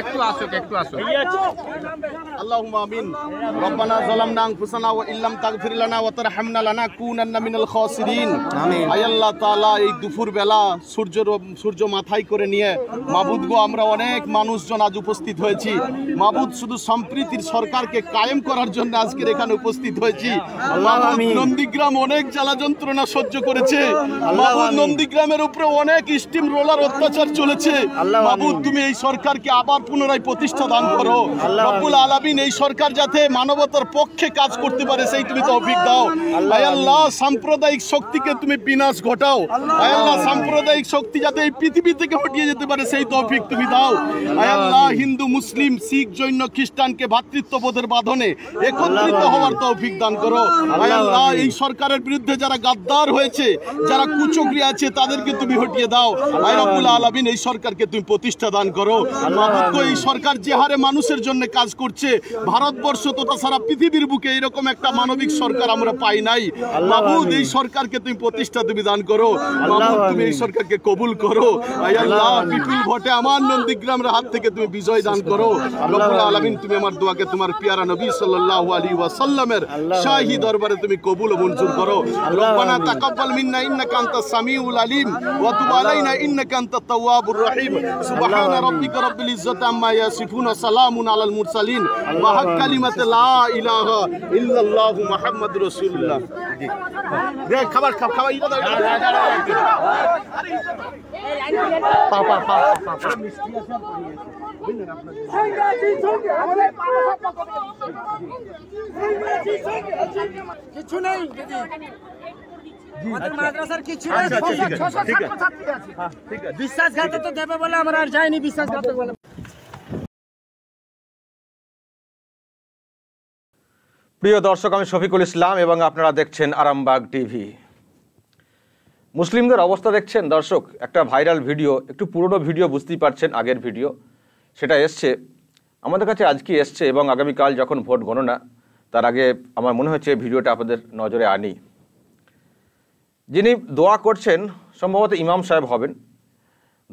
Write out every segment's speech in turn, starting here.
একটু একটু আমিন আল্লাহ তাআলা এই দুপুর বেলা সূর্য সূর্য মাথায় করে নিয়ে মাবুদ গো আমরা অনেক মানুষজন আজ উপস্থিত হয়েছি মাবুদ শুধু সম্প্রীতির সরকারকে কায়েম করার জন্য আজকের এখানে উপস্থিত হয়েছি নন্দীগ্রাম অনেক জ্বালা যন্ত্রণা সহ্য করেছে নন্দীগ্রামের উপরে অনেক স্টিম রোলার অত্যাচার চলেছে মাবুদ তুমি এই সরকারকে আবার পুনরায় প্রতিষ্ঠা দান করো রব্বুল আলামিন এই সরকার যাতে মানবতার পক্ষে কাজ করতে পারে সেই তুমি তৌফিক দাও ভাই আল্লাহ সাম্প্রদায়িক শক্তিকে তুমি বিনাশ ঘটাও ভাই আল্লাহ সাম্প্রদায়িক শক্তি যাতে এই পৃথিবী থেকে হটিয়ে যেতে পারে সেই তৌফিক তুমি দাও ভাই আল্লাহ হিন্দু মুসলিম শিখ জৈন খ্রিস্টানকে ভাতৃত্ববোধের বাঁধনে একত্রিত হওয়ার তৌফিক দান করো ভাই আল্লাহ এই সরকারের বিরুদ্ধে যারা গাদ্দার হয়েছে যারা কুচকরি আছে তাদেরকে তুমি হটিয়ে দাও ভাই রব্বুল আলামিন এই সরকারকে তুমি প্রতিষ্ঠা দান করো যোগ্য এই সরকার যে হারে মানুষের জন্য কাজ করছে ভারতবর্ষ তথা সারা পৃথিবীর বুকে এরকম একটা মানবিক সরকার আমরা পাই নাই মাহবুদ এই সরকারকে তুমি প্রতিষ্ঠা তুমি দান করো তুমি এই সরকারকে কবুল করো বিপুল ভটে আমার নন্দীগ্রামের হাত থেকে তুমি বিজয় দান করো আলমিন তুমি আমার দোয়াকে তোমার পিয়ারা নবী সাল্লাহ আলী ওয়াসাল্লামের শাহী দরবারে তুমি কবুল ও মঞ্জুর করো রব্বানা তাকাব্বাল মিন্না ইন্নাকা আনতাস সামিউল আলিম ওয়া তুব আলাইনা ইন্নাকা আনতাত তাওয়াবুর রহিম সুবহান রব্বিকা রব্বিল ইজ্জাতি আম্মা ইয়াসিফুন সালামুন আলাল মুরসালিন ওয়া হাক কালিমাত লা ইলাহা ইল্লাল্লাহু মুহাম্মাদুর রাসূলুল্লাহ জি দে খাবার খাব খাবার ইটা কিছু নেই দিদি আচ্ছা। আচ্ছা, আচ্ছা, হ্যাঁ, বিশ্বাসঘাত তো দেবে বলে আমরা আর যাইনি বিশ্বাসঘাতক বলে প্রিয় দর্শক আমি শফিকুল ইসলাম এবং আপনারা দেখছেন আরামবাগ টিভি মুসলিমদের অবস্থা দেখছেন দর্শক একটা ভাইরাল ভিডিও একটু পুরনো ভিডিও বুঝতেই পারছেন আগের ভিডিও সেটা এসছে আমাদের কাছে আজকে এসছে এবং আগামীকাল যখন ভোট গণনা তার আগে আমার মনে হচ্ছে ভিডিওটা আপনাদের নজরে আনি যিনি দোয়া করছেন সম্ভবত ইমাম সাহেব হবেন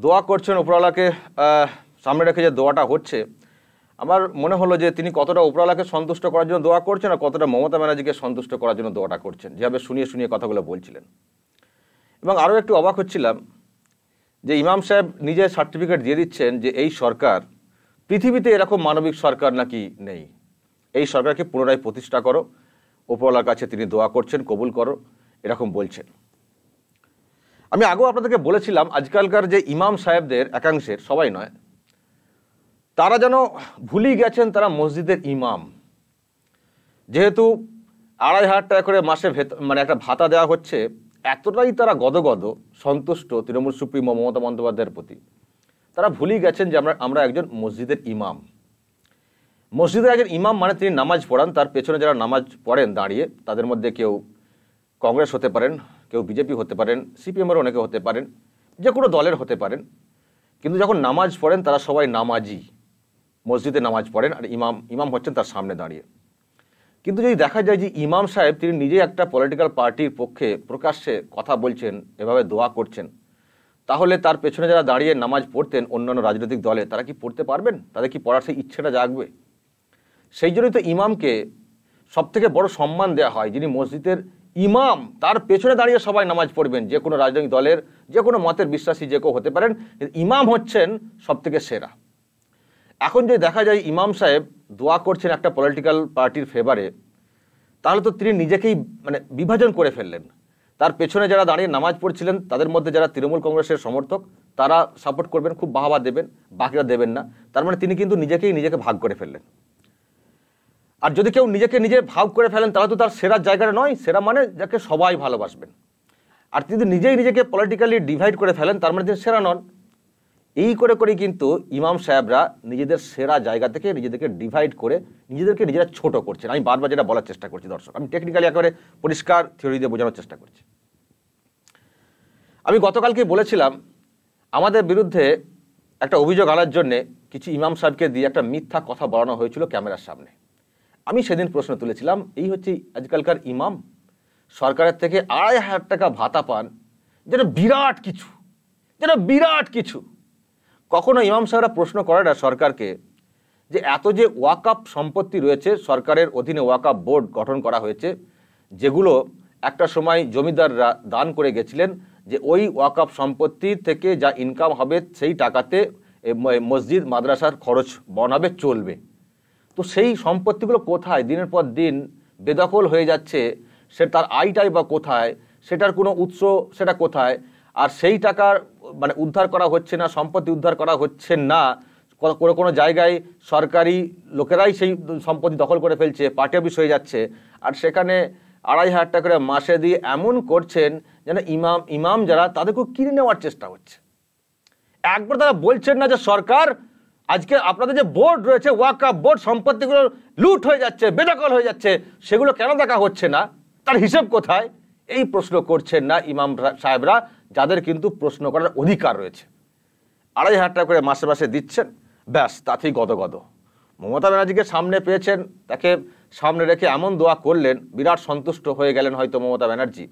দোয়া করছেন উপরওয়ালাকে সামনে রেখে যে দোয়াটা হচ্ছে আমার মনে হলো যে তিনি কতটা উপরালাকে সন্তুষ্ট করার জন্য দোয়া করছেন আর কতটা মমতা ব্যানার্জিকে সন্তুষ্ট করার জন্য দোয়াটা করছেন যেভাবে শুনিয়ে শুনিয়ে কথাগুলো বলছিলেন এবং আরও একটু অবাক হচ্ছিলাম যে ইমাম সাহেব নিজে সার্টিফিকেট দিয়ে দিচ্ছেন যে এই সরকার পৃথিবীতে এরকম মানবিক সরকার নাকি নেই এই সরকারকে পুনরায় প্রতিষ্ঠা করো উপরওয়ালার কাছে তিনি দোয়া করছেন কবুল করো এরকম বলছেন আমি আগেও আপনাদেরকে বলেছিলাম আজকালকার যে ইমাম সাহেবদের একাংশের সবাই নয় তারা যেন ভুলি গেছেন তারা মসজিদের ইমাম যেহেতু আড়াই হাজার টাকা করে মাসে মানে একটা ভাতা দেওয়া হচ্ছে এতটাই তারা গদগদ সন্তুষ্ট তৃণমূল সুপ্রিমো মমতা বন্দ্যোপাধ্যায়ের প্রতি তারা ভুলি গেছেন যে আমরা আমরা একজন মসজিদের ইমাম মসজিদের একজন ইমাম মানে তিনি নামাজ পড়ান তার পেছনে যারা নামাজ পড়েন দাঁড়িয়ে তাদের মধ্যে কেউ কংগ্রেস হতে পারেন কেউ বিজেপি হতে পারেন সিপিএমের অনেকে হতে পারেন যে কোনো দলের হতে পারেন কিন্তু যখন নামাজ পড়েন তারা সবাই নামাজি মসজিদে নামাজ পড়েন আর ইমাম ইমাম হচ্ছেন তার সামনে দাঁড়িয়ে কিন্তু যদি দেখা যায় যে ইমাম সাহেব তিনি নিজে একটা পলিটিক্যাল পার্টির পক্ষে প্রকাশ্যে কথা বলছেন এভাবে দোয়া করছেন তাহলে তার পেছনে যারা দাঁড়িয়ে নামাজ পড়তেন অন্যান্য রাজনৈতিক দলে তারা কি পড়তে পারবেন তাদের কি পড়ার সেই ইচ্ছেটা জাগবে সেই জন্যই তো ইমামকে সবথেকে বড় সম্মান দেওয়া হয় যিনি মসজিদের ইমাম তার পেছনে দাঁড়িয়ে সবাই নামাজ পড়বেন যে কোনো রাজনৈতিক দলের যে কোনো মতের বিশ্বাসী যে কেউ হতে পারেন ইমাম হচ্ছেন সবথেকে সেরা এখন যদি দেখা যায় ইমাম সাহেব দোয়া করছেন একটা পলিটিক্যাল পার্টির ফেভারে তাহলে তো তিনি নিজেকেই মানে বিভাজন করে ফেললেন তার পেছনে যারা দাঁড়িয়ে নামাজ পড়ছিলেন তাদের মধ্যে যারা তৃণমূল কংগ্রেসের সমর্থক তারা সাপোর্ট করবেন খুব বাহাবা দেবেন বাকিরা দেবেন না তার মানে তিনি কিন্তু নিজেকেই নিজেকে ভাগ করে ফেললেন আর যদি কেউ নিজেকে নিজে ভাগ করে ফেলেন তাহলে তো তার সেরা জায়গাটা নয় সেরা মানে যাকে সবাই ভালোবাসবেন আর তিনি নিজেই নিজেকে পলিটিক্যালি ডিভাইড করে ফেলেন তার মানে তিনি সেরা নন এই করে করে কিন্তু ইমাম সাহেবরা নিজেদের সেরা জায়গা থেকে নিজেদেরকে ডিভাইড করে নিজেদেরকে নিজেরা ছোট করছেন আমি বারবার যেটা বলার চেষ্টা করছি দর্শক আমি টেকনিক্যালি একেবারে পরিষ্কার থিওরি দিয়ে বোঝানোর চেষ্টা করছি আমি গতকালকে বলেছিলাম আমাদের বিরুদ্ধে একটা অভিযোগ আনার জন্যে কিছু ইমাম সাহেবকে দিয়ে একটা মিথ্যা কথা বলানো হয়েছিল ক্যামেরার সামনে আমি সেদিন প্রশ্ন তুলেছিলাম এই হচ্ছে আজকালকার ইমাম সরকারের থেকে আড়াই হাজার টাকা ভাতা পান যেটা বিরাট কিছু যেটা বিরাট কিছু কখনো ইমাম সাহেবরা প্রশ্ন করে না সরকারকে যে এত যে ওয়াকআপ সম্পত্তি রয়েছে সরকারের অধীনে ওয়াকাপ বোর্ড গঠন করা হয়েছে যেগুলো একটা সময় জমিদাররা দান করে গেছিলেন যে ওই ওয়াকআপ সম্পত্তি থেকে যা ইনকাম হবে সেই টাকাতে মসজিদ মাদ্রাসার খরচ বনাবে চলবে তো সেই সম্পত্তিগুলো কোথায় দিনের পর দিন বেদখল হয়ে যাচ্ছে সে তার আয়টাই বা কোথায় সেটার কোনো উৎস সেটা কোথায় আর সেই টাকার মানে উদ্ধার করা হচ্ছে না সম্পত্তি উদ্ধার করা হচ্ছে না কোনো কোনো জায়গায় সরকারি লোকেরাই সেই সম্পত্তি দখল করে ফেলছে পার্টি অফিস হয়ে যাচ্ছে আর সেখানে আড়াই হাজার টাকা করে মাসে দিয়ে এমন করছেন যেন ইমাম ইমাম যারা তাদেরকেও কিনে নেওয়ার চেষ্টা হচ্ছে একবার তারা বলছেন না যে সরকার আজকে আপনাদের যে বোর্ড রয়েছে ওয়াকা বোর্ড সম্পত্তিগুলো লুট হয়ে যাচ্ছে বেদখল হয়ে যাচ্ছে সেগুলো কেন দেখা হচ্ছে না তার হিসেব কোথায় এই প্রশ্ন করছেন না ইমাম সাহেবরা যাদের কিন্তু প্রশ্ন করার অধিকার রয়েছে আড়াই হাজার টাকা করে মাসে মাসে দিচ্ছেন ব্যাস তাতেই গদগদ মমতা ব্যানার্জিকে সামনে পেয়েছেন তাকে সামনে রেখে এমন দোয়া করলেন বিরাট সন্তুষ্ট হয়ে গেলেন হয়তো মমতা ব্যানার্জি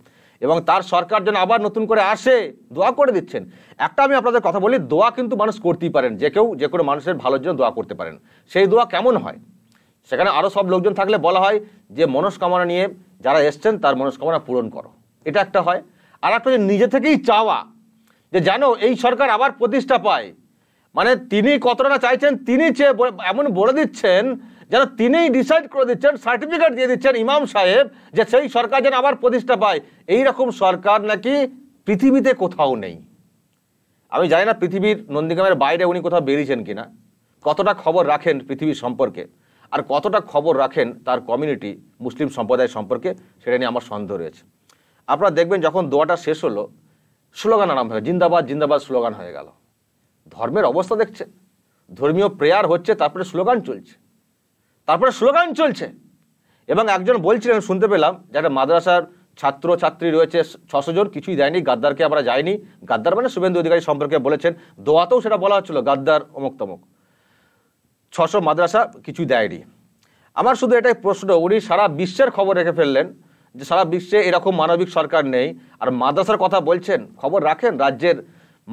এবং তার সরকার যেন আবার নতুন করে আসে দোয়া করে দিচ্ছেন একটা আমি আপনাদের কথা বলি দোয়া কিন্তু মানুষ করতেই পারেন যে কেউ যে কোনো মানুষের ভালোর জন্য দোয়া করতে পারেন সেই দোয়া কেমন হয় সেখানে আরও সব লোকজন থাকলে বলা হয় যে মনস্কামনা নিয়ে যারা এসছেন তার মনস্কামনা পূরণ করো এটা একটা হয় আর একটা যে নিজে থেকেই চাওয়া যে জানো এই সরকার আবার প্রতিষ্ঠা পায় মানে তিনি কতটা চাইছেন তিনি চেয়ে এমন বলে দিচ্ছেন যেন তিনিই ডিসাইড করে দিচ্ছেন সার্টিফিকেট দিয়ে দিচ্ছেন ইমাম সাহেব যে সেই সরকার যেন আবার প্রতিষ্ঠা পায় এই রকম সরকার নাকি পৃথিবীতে কোথাও নেই আমি জানি না পৃথিবীর নন্দীগ্রামের বাইরে উনি কোথাও বেরিয়েছেন কিনা কতটা খবর রাখেন পৃথিবীর সম্পর্কে আর কতটা খবর রাখেন তার কমিউনিটি মুসলিম সম্প্রদায় সম্পর্কে সেটা নিয়ে আমার সন্দেহ রয়েছে আপনারা দেখবেন যখন দোয়াটা শেষ হলো স্লোগান আরম্ভ হয়ে জিন্দাবাদ জিন্দাবাদ স্লোগান হয়ে গেল ধর্মের অবস্থা দেখছে ধর্মীয় প্রেয়ার হচ্ছে তারপরে স্লোগান চলছে তারপরে স্লোগান চলছে এবং একজন বলছিলেন শুনতে পেলাম যারা মাদ্রাসার ছাত্র ছাত্রী রয়েছে ছশো জন কিছুই দেয়নি গাদ্দারকে আমরা যাইনি গাদ্দার মানে শুভেন্দু অধিকারী সম্পর্কে বলেছেন দোয়াতেও সেটা বলা হচ্ছিলো গাদ্দার অমুক তমুক ছশো মাদ্রাসা কিছুই দেয়নি আমার শুধু এটাই প্রশ্ন উনি সারা বিশ্বের খবর রেখে ফেললেন যে সারা বিশ্বে এরকম মানবিক সরকার নেই আর মাদ্রাসার কথা বলছেন খবর রাখেন রাজ্যের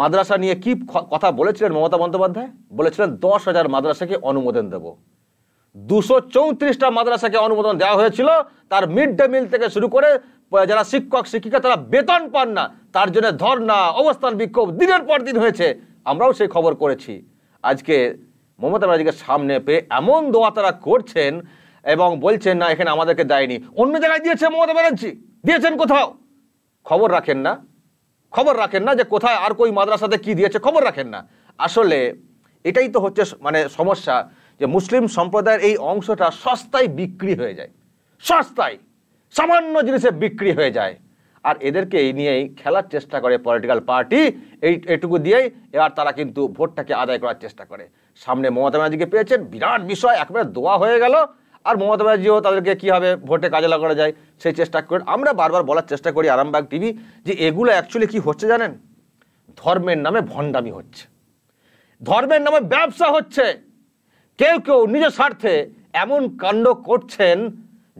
মাদ্রাসা নিয়ে কি কথা বলেছিলেন মমতা বন্দ্যোপাধ্যায় বলেছিলেন দশ হাজার মাদ্রাসাকে অনুমোদন দেব দুশো চৌত্রিশটা মাদ্রাসাকে অনুমোদন দেওয়া হয়েছিল তার মিড ডে মিল থেকে শুরু করে যারা শিক্ষক শিক্ষিকা তারা বেতন পান না তার জন্য ধর্না অবস্থান বিক্ষোভ দিনের পর দিন হয়েছে আমরাও সেই খবর করেছি আজকে মমতা ব্যানার্জিকে সামনে পেয়ে এমন দোয়া তারা করছেন এবং বলছেন না এখানে আমাদেরকে দেয়নি অন্য জায়গায় দিয়েছে মমতা ব্যানার্জি দিয়েছেন কোথাও খবর রাখেন না খবর রাখেন না যে কোথায় আর কই মাদ্রাসাতে কি দিয়েছে খবর রাখেন না আসলে এটাই তো হচ্ছে মানে সমস্যা যে মুসলিম সম্প্রদায়ের এই অংশটা সস্তায় বিক্রি হয়ে যায় সস্তায় সামান্য জিনিসে বিক্রি হয়ে যায় আর এদেরকে এই নিয়েই খেলার চেষ্টা করে পলিটিক্যাল পার্টি এই এটুকু দিয়েই এবার তারা কিন্তু ভোটটাকে আদায় করার চেষ্টা করে সামনে মমতা ব্যানার্জিকে পেয়েছেন বিরাট বিষয় একবারে দোয়া হয়ে গেল আর মমতা ব্যানার্জিও তাদেরকে কীভাবে ভোটে কাজে লাগানো যায় সেই চেষ্টা করে আমরা বারবার বলার চেষ্টা করি আরামবাগ টিভি যে এগুলো অ্যাকচুয়ালি কি হচ্ছে জানেন ধর্মের নামে ভণ্ডামি হচ্ছে ধর্মের নামে ব্যবসা হচ্ছে কেউ কেউ নিজ স্বার্থে এমন কাণ্ড করছেন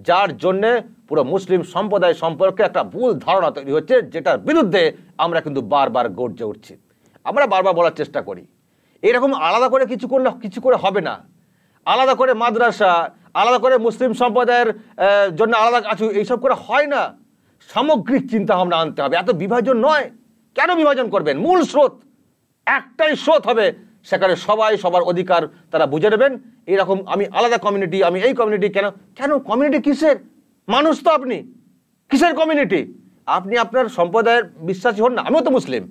যার জন্যে পুরো মুসলিম সম্প্রদায় সম্পর্কে একটা ভুল ধারণা তৈরি হচ্ছে যেটার বিরুদ্ধে আমরা কিন্তু বারবার গর্জে উঠছি আমরা বারবার বলার চেষ্টা করি এরকম আলাদা করে কিছু করলে কিছু করে হবে না আলাদা করে মাদ্রাসা আলাদা করে মুসলিম সম্প্রদায়ের জন্য আলাদা আছে এইসব করে হয় না সামগ্রিক চিন্তাভাবনা আনতে হবে এত বিভাজন নয় কেন বিভাজন করবেন মূল স্রোত একটাই স্রোত হবে সেখানে সবাই সবার অধিকার তারা বুঝে নেবেন এরকম আমি আলাদা কমিউনিটি আমি এই কমিউনিটি কেন কেন কমিউনিটি কিসের মানুষ তো আপনি কিসের কমিউনিটি আপনি আপনার সম্প্রদায়ের বিশ্বাসী হন না আমিও তো মুসলিম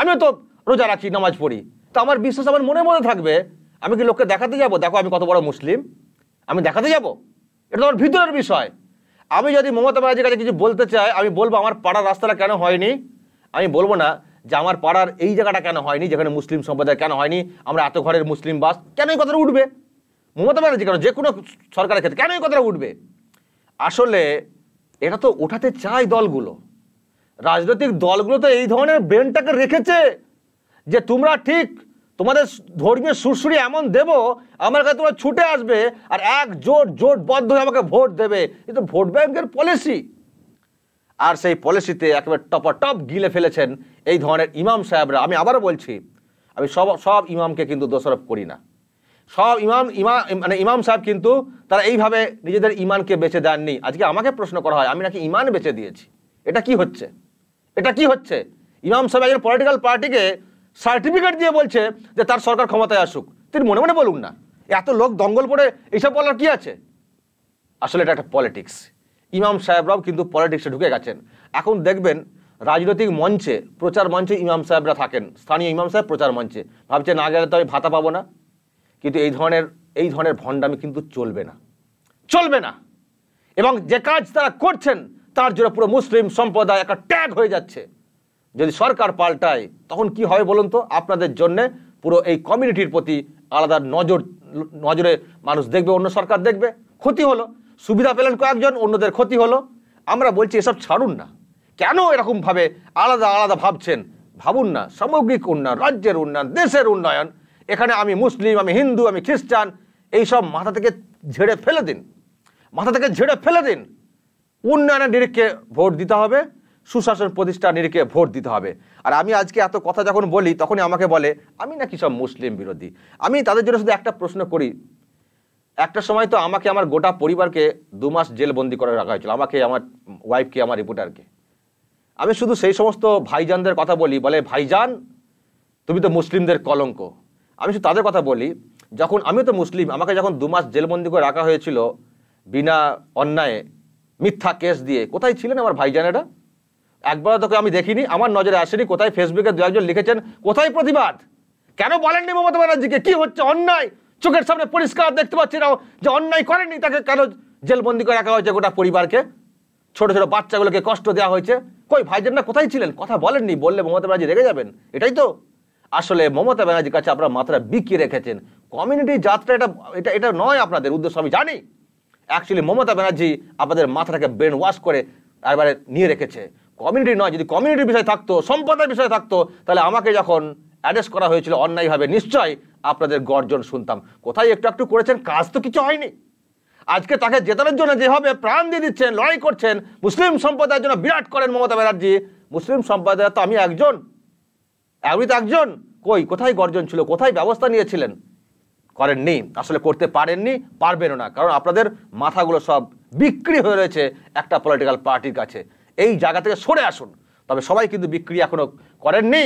আমিও তো রোজা রাখি নামাজ পড়ি তো আমার বিশ্বাস আমার মনে মনে থাকবে আমি কি লোককে দেখাতে যাব দেখো আমি কত বড় মুসলিম আমি দেখাতে যাব এটা আমার ভিতরের বিষয় আমি যদি মমতা ব্যানার্জির কাছে কিছু বলতে চাই আমি বলবো আমার পাড়ার রাস্তাটা কেন হয়নি আমি বলবো না যে আমার পাড়ার এই জায়গাটা কেন হয়নি যেখানে মুসলিম সম্প্রদায় কেন হয়নি আমরা এত ঘরের মুসলিম বাস কেন এই কথাটা উঠবে মমতা ব্যানার্জি কেন যে কোনো সরকারের ক্ষেত্রে কেন এই কথাটা উঠবে আসলে এটা তো ওঠাতে চায় দলগুলো রাজনৈতিক দলগুলো তো এই ধরনের ব্রেনটাকে রেখেছে যে তোমরা ঠিক তোমাদের ধর্মীয় সুরসুরি এমন দেব আমার কাছে তোমরা ছুটে আসবে আর এক জোট জোটবদ্ধ হয়ে আমাকে ভোট দেবে এ তো ভোট ব্যাংকের পলিসি আর সেই পলিসিতে একেবারে টপাটপ গিলে ফেলেছেন এই ধরনের ইমাম সাহেবরা আমি আবারও বলছি আমি সব সব ইমামকে কিন্তু দোষারোপ করি না সব ইমাম ইমাম মানে ইমাম সাহেব কিন্তু তারা এইভাবে নিজেদের ইমানকে বেছে দেননি আজকে আমাকে প্রশ্ন করা হয় আমি নাকি ইমান বেছে দিয়েছি এটা কি হচ্ছে এটা কি হচ্ছে ইমাম সাহেব একজন পলিটিক্যাল পার্টিকে সার্টিফিকেট দিয়ে বলছে যে তার সরকার ক্ষমতায় আসুক তিনি মনে মনে বলুন না এত লোক দঙ্গল পড়ে এইসব বলার কি আছে আসলে এটা একটা পলিটিক্স ইমাম সাহেবরাও কিন্তু পলিটিক্সে ঢুকে গেছেন এখন দেখবেন রাজনৈতিক মঞ্চে প্রচার মঞ্চে ইমাম সাহেবরা থাকেন স্থানীয় ইমাম সাহেব প্রচার মঞ্চে ভাবছে না গেলে তো আমি ভাতা পাবো না কিন্তু এই ধরনের এই ধরনের ভণ্ডামি কিন্তু চলবে না চলবে না এবং যে কাজ তারা করছেন তার জন্য পুরো মুসলিম সম্প্রদায় একটা ট্যাগ হয়ে যাচ্ছে যদি সরকার পাল্টায় তখন কি হবে বলুন তো আপনাদের জন্যে পুরো এই কমিউনিটির প্রতি আলাদা নজর নজরে মানুষ দেখবে অন্য সরকার দেখবে ক্ষতি হলো সুবিধা পেলেন কয়েকজন অন্যদের ক্ষতি হলো আমরা বলছি এসব ছাড়ুন না কেন এরকমভাবে আলাদা আলাদা ভাবছেন ভাবুন না সামগ্রিক উন্নয়ন রাজ্যের উন্নয়ন দেশের উন্নয়ন এখানে আমি মুসলিম আমি হিন্দু আমি খ্রিস্টান এই সব মাথা থেকে ঝেড়ে ফেলে দিন মাথা থেকে ঝেড়ে ফেলে দিন উন্নয়নের নিরিখকে ভোট দিতে হবে সুশাসন প্রতিষ্ঠা নিরিখে ভোট দিতে হবে আর আমি আজকে এত কথা যখন বলি তখনই আমাকে বলে আমি নাকি সব মুসলিম বিরোধী আমি তাদের জন্য শুধু একটা প্রশ্ন করি একটা সময় তো আমাকে আমার গোটা পরিবারকে দু মাস জেলবন্দি করে রাখা হয়েছিল আমাকে আমার ওয়াইফকে আমার রিপোর্টারকে আমি শুধু সেই সমস্ত ভাইজানদের কথা বলি বলে ভাইজান তুমি তো মুসলিমদের কলঙ্ক আমি শুধু তাদের কথা বলি যখন আমি তো মুসলিম আমাকে যখন দু মাস জেলবন্দি করে রাখা হয়েছিল বিনা অন্যায় মিথ্যা কেস দিয়ে কোথায় ছিলেন আমার ভাইজানেরা একবার তোকে আমি দেখিনি আমার নজরে আসেনি কোথায় ফেসবুকে দু একজন লিখেছেন কোথায় প্রতিবাদ কেন বলেননি মমতা ব্যানার্জিকে কি হচ্ছে অন্যায় চোখের সামনে পরিষ্কার দেখতে পাচ্ছি না যে অন্যায় করেনি তাকে কেন জেলবন্দি করে রাখা হয়েছে গোটা পরিবারকে ছোট ছোট বাচ্চাগুলোকে কষ্ট দেওয়া হয়েছে কই না কোথায় ছিলেন কথা বলেননি বললে মমতা ব্যানার্জি রেগে যাবেন এটাই তো আসলে মমতা ব্যানার্জির কাছে আপনার মাথাটা বিকিয়ে রেখেছেন কমিউনিটি যাত্রা এটা এটা এটা নয় আপনাদের উদ্দেশ্য আমি জানি অ্যাকচুয়ালি মমতা ব্যানার্জি আপনাদের মাথাটাকে ব্রেন ওয়াশ করে একবারে নিয়ে রেখেছে কমিউনিটি নয় যদি কমিউনিটির বিষয় থাকতো সম্প্রদায়ের বিষয় থাকতো তাহলে আমাকে যখন অ্যাড্রেস করা হয়েছিল অন্যায়ভাবে নিশ্চয় আপনাদের গর্জন শুনতাম কোথায় একটু একটু করেছেন কাজ তো কিছু হয়নি আজকে তাকে জেতানোর জন্য যেভাবে প্রাণ দিয়ে দিচ্ছেন লড়াই করছেন মুসলিম সম্প্রদায়ের জন্য বিরাট করেন মমতা ব্যানার্জি মুসলিম সম্প্রদায়ের তো আমি একজন আমি তো একজন কই কোথায় গর্জন ছিল কোথায় ব্যবস্থা নিয়েছিলেন করেননি আসলে করতে পারেননি পারবেনও না কারণ আপনাদের মাথাগুলো সব বিক্রি হয়ে রয়েছে একটা পলিটিক্যাল পার্টির কাছে এই জায়গা থেকে সরে আসুন তবে সবাই কিন্তু বিক্রি এখনও করেননি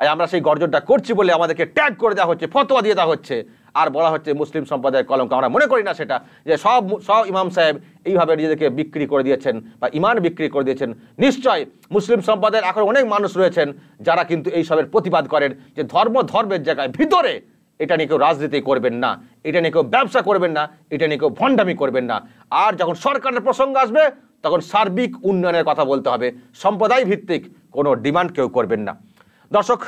আর আমরা সেই গর্জনটা করছি বলে আমাদেরকে ট্যাগ করে দেওয়া হচ্ছে ফতোয়া দিয়ে দেওয়া হচ্ছে আর বলা হচ্ছে মুসলিম সম্প্রদায়ের কলঙ্ক আমরা মনে করি না সেটা যে সব সব ইমাম সাহেব এইভাবে নিজেদেরকে বিক্রি করে দিয়েছেন বা ইমান বিক্রি করে দিয়েছেন নিশ্চয় মুসলিম সম্প্রদায়ের এখন অনেক মানুষ রয়েছেন যারা কিন্তু এই সবের প্রতিবাদ করেন যে ধর্ম ধর্মের জায়গায় ভিতরে এটা নিয়ে কেউ রাজনীতি করবেন না এটা নিয়ে কেউ ব্যবসা করবেন না এটা নিয়ে কেউ ভণ্ডামি করবেন না আর যখন সরকারের প্রসঙ্গ আসবে তখন সার্বিক উন্নয়নের কথা বলতে হবে সম্প্রদায় ভিত্তিক কোনো ডিমান্ড কেউ করবেন না দর্শক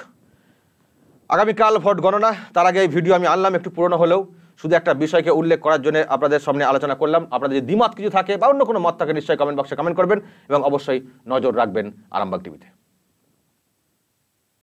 আগামীকাল ভোট গণনা তার আগে এই ভিডিও আমি আনলাম একটু পুরনো হলেও শুধু একটা বিষয়কে উল্লেখ করার জন্য আপনাদের সামনে আলোচনা করলাম আপনাদের যদি দ্বিমত কিছু থাকে বা অন্য কোনো মত থাকে নিশ্চয়ই কমেন্ট বক্সে কমেন্ট করবেন এবং অবশ্যই নজর রাখবেন আরামবাগ টিভিতে